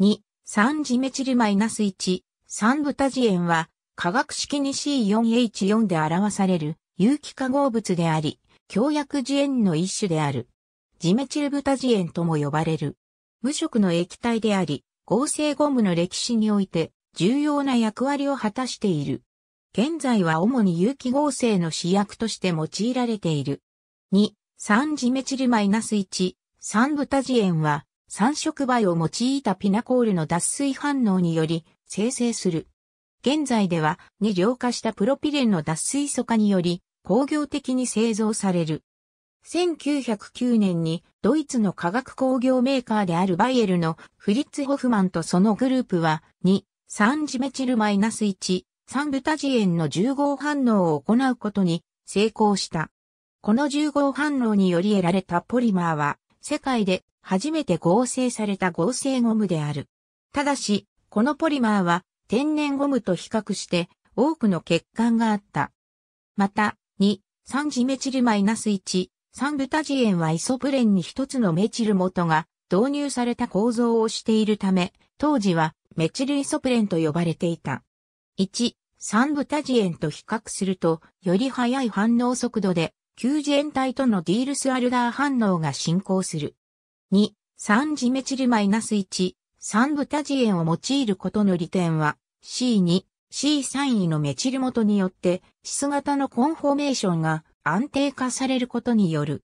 2、3ジメチルマイナス1、三ブタジエンは、化学式に C4H4 で表される有機化合物であり、強薬ジエンの一種である。ジメチルブタジエンとも呼ばれる。無色の液体であり、合成ゴムの歴史において重要な役割を果たしている。現在は主に有機合成の試薬として用いられている。2、3ジメチルマイナス1、三ブタジエンは、三触媒を用いたピナコールの脱水反応により生成する。現在では、二量化したプロピレンの脱水素化により、工業的に製造される。1909年にドイツの化学工業メーカーであるバイエルのフリッツ・ホフマンとそのグループは2、3ジメチルマイナス1、3ブタジエンの重合反応を行うことに成功した。この重合反応により得られたポリマーは世界で初めて合成された合成ゴムである。ただし、このポリマーは天然ゴムと比較して多くの欠陥があった。また、2、3ジメチルマイナス1、3ブタジエンはイソプレンに一つのメチル元が導入された構造をしているため、当時はメチルイソプレンと呼ばれていた。1、3ブタジエンと比較すると、より速い反応速度で旧ジエ体とのディールスアルダー反応が進行する。2、3ジメチルマイナス1、3タジエンを用いることの利点は C2、C3 位のメチル元によって、質型のコンフォメーションが安定化されることによる。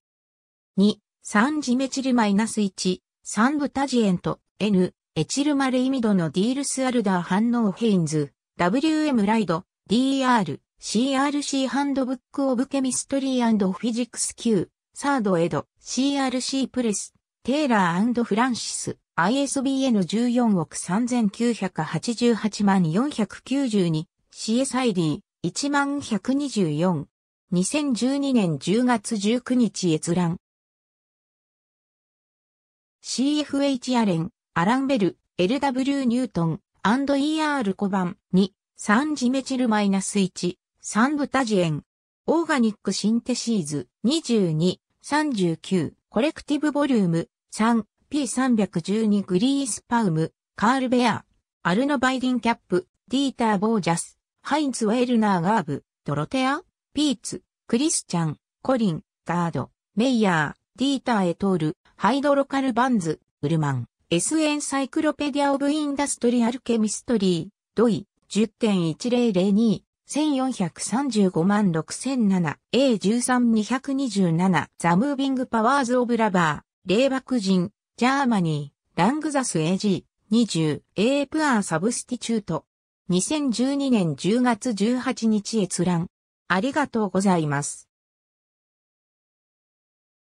2、3ジメチルマイナス1、3タジエンと N、エチルマレイミドのディールスアルダー反応ヘインズ、WM ライド、DR、CRC ハンドブックオブケミストリーフィジクス Q、サードエド、CRC プレス、テイラーフランシス、ISBN 14億3988万 492CSID、1万124。2012年10月19日閲覧。CFH アレン、アランベル、LW ニュートン、&ER コ小判2、3ジメチルマイナス -1、三ブタジエン、オーガニックシンテシーズ22、39、コレクティブボリューム3、P312 グリースパウム、カールベア、アルノバイリンキャップ、ディーター・ボージャス、ハインツ・ウェルナー・ガーブ、ドロテア、ピーツ、クリスチャン、コリン、ガード、メイヤー、ディーター・エトール、ハイドロカル・バンズ、ウルマン、S エンサイクロペディア・オブ・インダストリアル・ケミストリー、ドイ、10.1002 1435万 6007A13227 ザ・ムービング・パワーズ・オブ・ラバー、霊爆人、ジャーマニー、ラングザス AG20、エープアー・サブスティチュート。2012年10月18日閲覧。ありがとうございます。